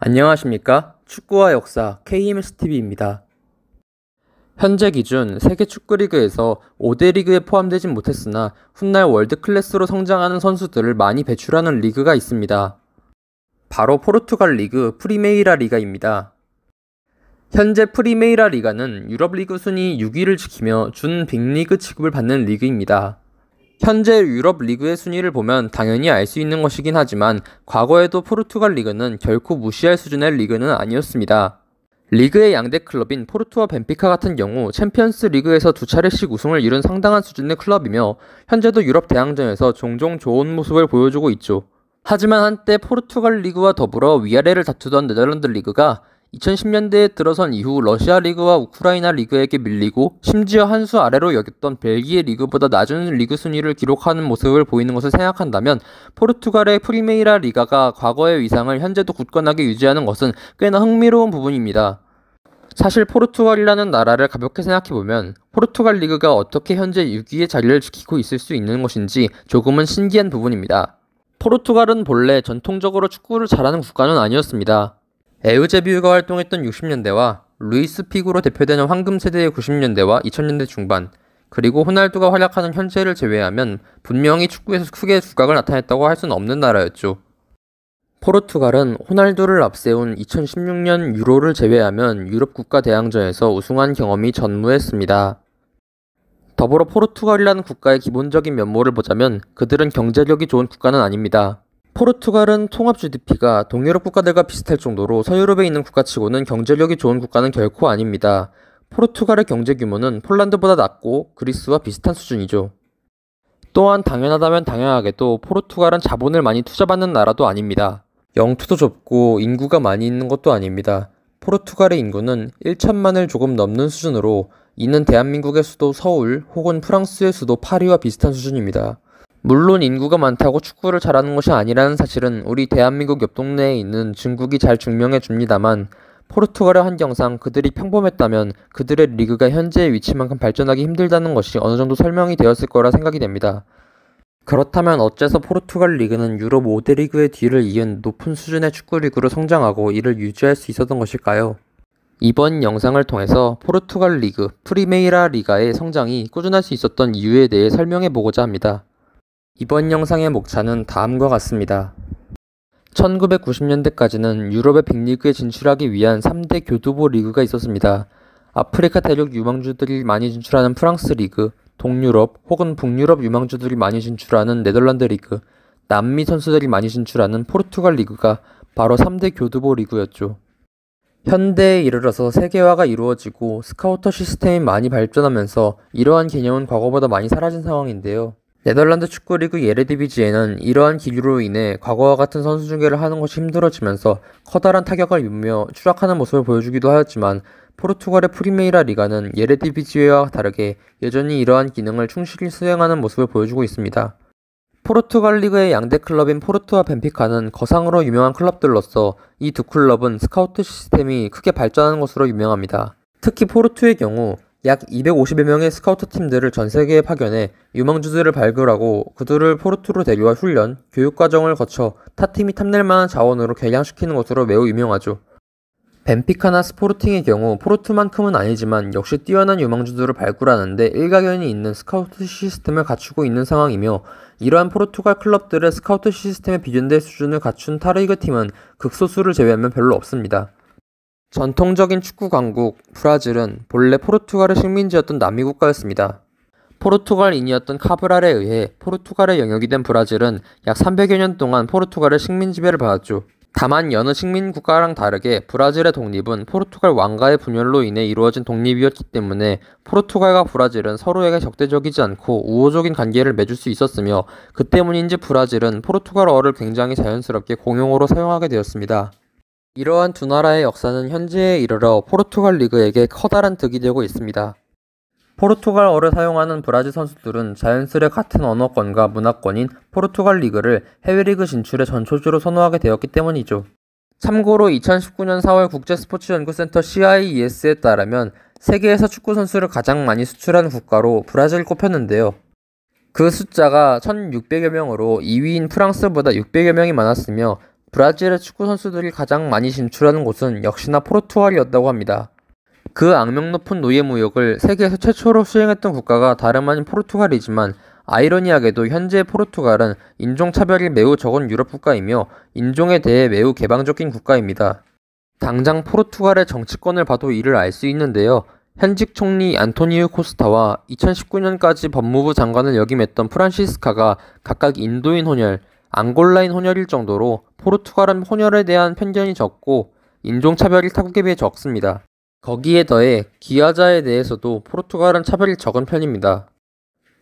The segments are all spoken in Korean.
안녕하십니까? 축구와 역사 KMSTV입니다. 현재 기준 세계 축구리그에서 5대 리그에 포함되진 못했으나 훗날 월드 클래스로 성장하는 선수들을 많이 배출하는 리그가 있습니다. 바로 포르투갈 리그 프리메이라 리가입니다. 현재 프리메이라 리가는 유럽 리그 순위 6위를 지키며 준 빅리그 취급을 받는 리그입니다. 현재 유럽 리그의 순위를 보면 당연히 알 수 있는 것이긴 하지만 과거에도 포르투갈 리그는 결코 무시할 수준의 리그는 아니었습니다. 리그의 양대 클럽인 포르투와 벤피카 같은 경우 챔피언스 리그에서 두 차례씩 우승을 이룬 상당한 수준의 클럽이며 현재도 유럽 대항전에서 종종 좋은 모습을 보여주고 있죠. 하지만 한때 포르투갈 리그와 더불어 위아래를 다투던 네덜란드 리그가 2010년대에 들어선 이후 러시아 리그와 우크라이나 리그에게 밀리고 심지어 한 수 아래로 여겼던 벨기에 리그보다 낮은 리그 순위를 기록하는 모습을 보이는 것을 생각한다면 포르투갈의 프리메이라 리가가 과거의 위상을 현재도 굳건하게 유지하는 것은 꽤나 흥미로운 부분입니다. 사실 포르투갈이라는 나라를 가볍게 생각해보면 포르투갈 리그가 어떻게 현재 6위의 자리를 지키고 있을 수 있는 것인지 조금은 신기한 부분입니다. 포르투갈은 본래 전통적으로 축구를 잘하는 국가는 아니었습니다. 에우제 비우가 활동했던 60년대와 루이스 피구로 대표되는 황금 세대의 90년대와 2000년대 중반, 그리고 호날두가 활약하는 현재를 제외하면 분명히 축구에서 크게 주각을 나타냈다고 할 수는 없는 나라였죠. 포르투갈은 호날두를 앞세운 2016년 유로를 제외하면 유럽 국가 대항전에서 우승한 경험이 전무했습니다. 더불어 포르투갈이라는 국가의 기본적인 면모를 보자면 그들은 경제력이 좋은 국가는 아닙니다. 포르투갈은 통합 GDP가 동유럽 국가들과 비슷할 정도로 서유럽에 있는 국가치고는 경제력이 좋은 국가는 결코 아닙니다. 포르투갈의 경제 규모는 폴란드보다 낮고 그리스와 비슷한 수준이죠. 또한 당연하다면 당연하게도 포르투갈은 자본을 많이 투자받는 나라도 아닙니다. 영토도 좁고 인구가 많이 있는 것도 아닙니다. 포르투갈의 인구는 1천만을 조금 넘는 수준으로 이는 대한민국의 수도 서울 혹은 프랑스의 수도 파리와 비슷한 수준입니다. 물론 인구가 많다고 축구를 잘하는 것이 아니라는 사실은 우리 대한민국 옆 동네에 있는 중국이 잘 증명해 줍니다만 포르투갈의 환경상 그들이 평범했다면 그들의 리그가 현재의 위치만큼 발전하기 힘들다는 것이 어느 정도 설명이 되었을 거라 생각이 됩니다. 그렇다면 어째서 포르투갈 리그는 유럽 5대 리그의 뒤를 이은 높은 수준의 축구 리그로 성장하고 이를 유지할 수 있었던 것일까요? 이번 영상을 통해서 포르투갈 리그 프리메이라 리가의 성장이 꾸준할 수 있었던 이유에 대해 설명해 보고자 합니다. 이번 영상의 목차는 다음과 같습니다. 1990년대까지는 유럽의 빅리그에 진출하기 위한 3대 교두보 리그가 있었습니다. 아프리카 대륙 유망주들이 많이 진출하는 프랑스 리그, 동유럽 혹은 북유럽 유망주들이 많이 진출하는 네덜란드 리그, 남미 선수들이 많이 진출하는 포르투갈 리그가 바로 3대 교두보 리그였죠. 현대에 이르러서 세계화가 이루어지고 스카우터 시스템이 많이 발전하면서 이러한 개념은 과거보다 많이 사라진 상황인데요. 네덜란드 축구리그 예레디비지에는 이러한 기류로 인해 과거와 같은 선수 중계를 하는 것이 힘들어지면서 커다란 타격을 입으며 추락하는 모습을 보여주기도 하였지만 포르투갈의 프리메이라 리가는 예레디비지와 다르게 여전히 이러한 기능을 충실히 수행하는 모습을 보여주고 있습니다. 포르투갈 리그의 양대 클럽인 포르투와 벤피카는 거상으로 유명한 클럽들로서 이 두 클럽은 스카우트 시스템이 크게 발전하는 것으로 유명합니다. 특히 포르투의 경우 약 250여 명의 스카우트 팀들을 전 세계에 파견해 유망주들을 발굴하고 그들을 포르투로 데려와 훈련, 교육 과정을 거쳐 타 팀이 탐낼 만한 자원으로 개량시키는 것으로 매우 유명하죠. 벤피카나 스포르팅의 경우 포르투만큼은 아니지만 역시 뛰어난 유망주들을 발굴하는데 일가견이 있는 스카우트 시스템을 갖추고 있는 상황이며 이러한 포르투갈 클럽들의 스카우트 시스템에 비견될 수준을 갖춘 타르이그 팀은 극소수를 제외하면 별로 없습니다. 전통적인 축구 강국 브라질은 본래 포르투갈의 식민지였던 남미 국가였습니다. 포르투갈인이었던 카브랄에 의해 포르투갈의 영역이 된 브라질은 약 300여 년 동안 포르투갈의 식민 지배를 받았죠. 다만 여느 식민 국가랑 다르게 브라질의 독립은 포르투갈 왕가의 분열로 인해 이루어진 독립이었기 때문에 포르투갈과 브라질은 서로에게 적대적이지 않고 우호적인 관계를 맺을 수 있었으며 그 때문인지 브라질은 포르투갈어를 굉장히 자연스럽게 공용어로 사용하게 되었습니다. 이러한 두 나라의 역사는 현재에 이르러 포르투갈 리그에게 커다란 득이 되고 있습니다. 포르투갈어를 사용하는 브라질 선수들은 자연스레 같은 언어권과 문화권인 포르투갈 리그를 해외리그 진출의 전초지로 선호하게 되었기 때문이죠. 참고로 2019년 4월 국제스포츠연구센터 CIES에 따르면 세계에서 축구 선수를 가장 많이 수출한 국가로 브라질을 꼽혔는데요. 그 숫자가 1600여 명으로 2위인 프랑스보다 600여 명이 많았으며 브라질의 축구 선수들이 가장 많이 진출하는 곳은 역시나 포르투갈이었다고 합니다. 그 악명 높은 노예 무역을 세계에서 최초로 수행했던 국가가 다름 아닌 포르투갈이지만 아이러니하게도 현재 포르투갈은 인종차별이 매우 적은 유럽 국가이며 인종에 대해 매우 개방적인 국가입니다. 당장 포르투갈의 정치권을 봐도 이를 알 수 있는데요. 현직 총리 안토니우 코스타와 2019년까지 법무부 장관을 역임했던 프란시스카가 각각 인도인 혼혈, 앙골라인 혼혈일 정도로 포르투갈은 혼혈에 대한 편견이 적고 인종차별이 타국에 비해 적습니다. 거기에 더해 기아자에 대해서도 포르투갈은 차별이 적은 편입니다.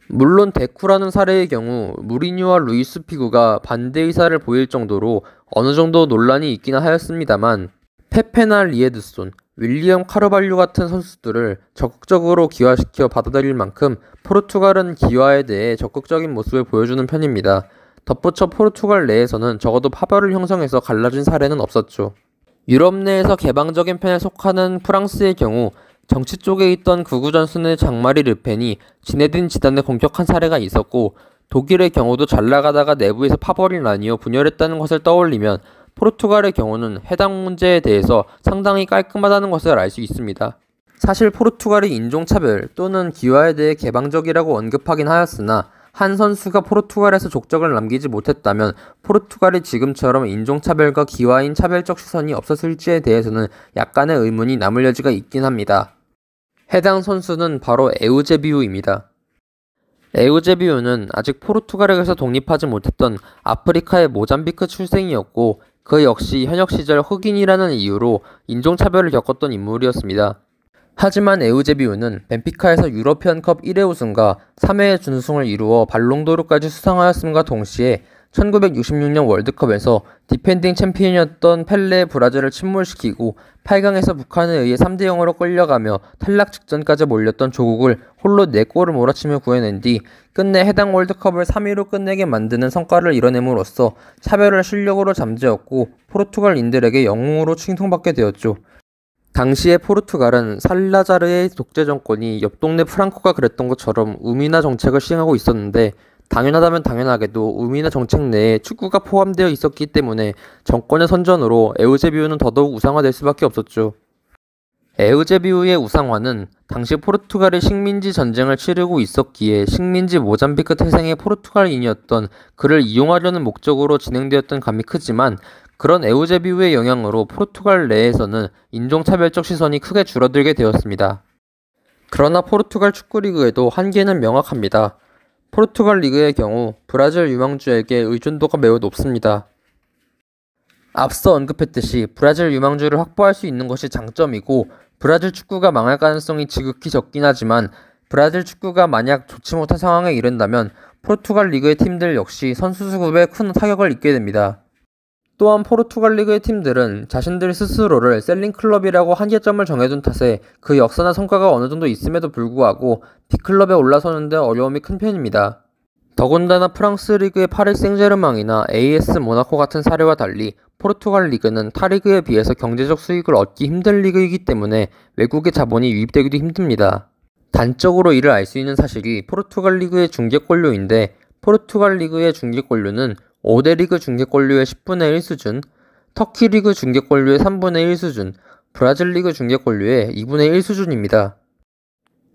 물론 데쿠라는 사례의 경우 무리뉴와 루이스 피구가 반대 의사를 보일 정도로 어느 정도 논란이 있기는 하였습니다만 페페나 리에드손, 윌리엄 카르발류 같은 선수들을 적극적으로 기화시켜 받아들일 만큼 포르투갈은 기화에 대해 적극적인 모습을 보여주는 편입니다. 덧붙여 포르투갈 내에서는 적어도 파벌을 형성해서 갈라진 사례는 없었죠. 유럽 내에서 개방적인 편에 속하는 프랑스의 경우 정치 쪽에 있던 구구전순의 장마리 르펜이 지네딘 지단을 공격한 사례가 있었고 독일의 경우도 잘 나가다가 내부에서 파벌이 나뉘어 분열했다는 것을 떠올리면 포르투갈의 경우는 해당 문제에 대해서 상당히 깔끔하다는 것을 알 수 있습니다. 사실 포르투갈이 인종차별 또는 기화에 대해 개방적이라고 언급하긴 하였으나 한 선수가 포르투갈에서 족적을 남기지 못했다면 포르투갈이 지금처럼 인종차별과 기와인 차별적 시선이 없었을지에 대해서는 약간의 의문이 남을 여지가 있긴 합니다. 해당 선수는 바로 에우제비우입니다. 에우제비우는 아직 포르투갈에게서 독립하지 못했던 아프리카의 모잠비크 출생이었고 그 역시 현역 시절 흑인이라는 이유로 인종차별을 겪었던 인물이었습니다. 하지만 에우제비우는 벤피카에서 유러피언컵 1회 우승과 3회 준우승을 이루어 발롱도르까지 수상하였음과 동시에 1966년 월드컵에서 디펜딩 챔피언이었던 펠레의 브라질을 침몰시키고 8강에서 북한에 의해 3대 0으로 끌려가며 탈락 직전까지 몰렸던 조국을 홀로 4골을 몰아치며 구해낸 뒤 끝내 해당 월드컵을 3위로 끝내게 만드는 성과를 이뤄냄으로써 차별을 실력으로 잠재웠고 포르투갈인들에게 영웅으로 칭송받게 되었죠. 당시의 포르투갈은 살라자르의 독재 정권이 옆 동네 프랑코가 그랬던 것처럼 우미나 정책을 시행하고 있었는데 당연하다면 당연하게도 우미나 정책 내에 축구가 포함되어 있었기 때문에 정권의 선전으로 에우제비우는 더더욱 우상화될 수밖에 없었죠. 에우제비우의 우상화는 당시 포르투갈의 식민지 전쟁을 치르고 있었기에 식민지 모잠비크 태생의 포르투갈인이었던 그를 이용하려는 목적으로 진행되었던 감이 크지만 그런 에우제비우의 영향으로 포르투갈 내에서는 인종차별적 시선이 크게 줄어들게 되었습니다. 그러나 포르투갈 축구리그에도 한계는 명확합니다. 포르투갈 리그의 경우 브라질 유망주에게 의존도가 매우 높습니다. 앞서 언급했듯이 브라질 유망주를 확보할 수 있는 것이 장점이고 브라질 축구가 망할 가능성이 지극히 적긴 하지만 브라질 축구가 만약 좋지 못한 상황에 이른다면 포르투갈 리그의 팀들 역시 선수 수급에 큰 타격을 입게 됩니다. 또한 포르투갈 리그의 팀들은 자신들 스스로를 셀링 클럽이라고 한계점을 정해둔 탓에 그 역사나 성과가 어느 정도 있음에도 불구하고 B클럽에 올라서는데 어려움이 큰 편입니다. 더군다나 프랑스 리그의 파리 생제르망이나 AS 모나코 같은 사례와 달리 포르투갈 리그는 타리그에 비해서 경제적 수익을 얻기 힘든 리그이기 때문에 외국의 자본이 유입되기도 힘듭니다. 단적으로 이를 알 수 있는 사실이 포르투갈 리그의 중계 권료인데 포르투갈 리그의 중계 권료는 5대 리그 중계 권류의 10분의 1 수준, 터키 리그 중계 권류의 3분의 1 수준, 브라질 리그 중계 권류의 2분의 1 수준입니다.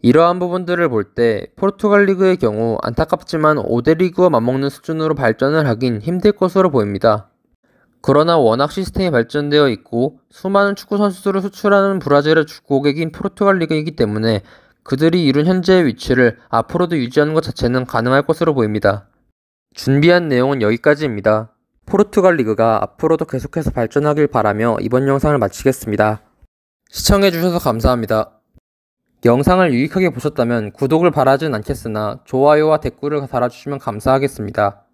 이러한 부분들을 볼 때 포르투갈 리그의 경우 안타깝지만 5대 리그와 맞먹는 수준으로 발전을 하긴 힘들 것으로 보입니다. 그러나 워낙 시스템이 발전되어 있고 수많은 축구 선수들을 수출하는 브라질의 축구 고객인 포르투갈 리그이기 때문에 그들이 이룬 현재의 위치를 앞으로도 유지하는 것 자체는 가능할 것으로 보입니다. 준비한 내용은 여기까지입니다. 포르투갈 리그가 앞으로도 계속해서 발전하길 바라며 이번 영상을 마치겠습니다. 시청해주셔서 감사합니다. 영상을 유익하게 보셨다면 구독을 바라진 않겠으나 좋아요와 댓글을 달아주시면 감사하겠습니다.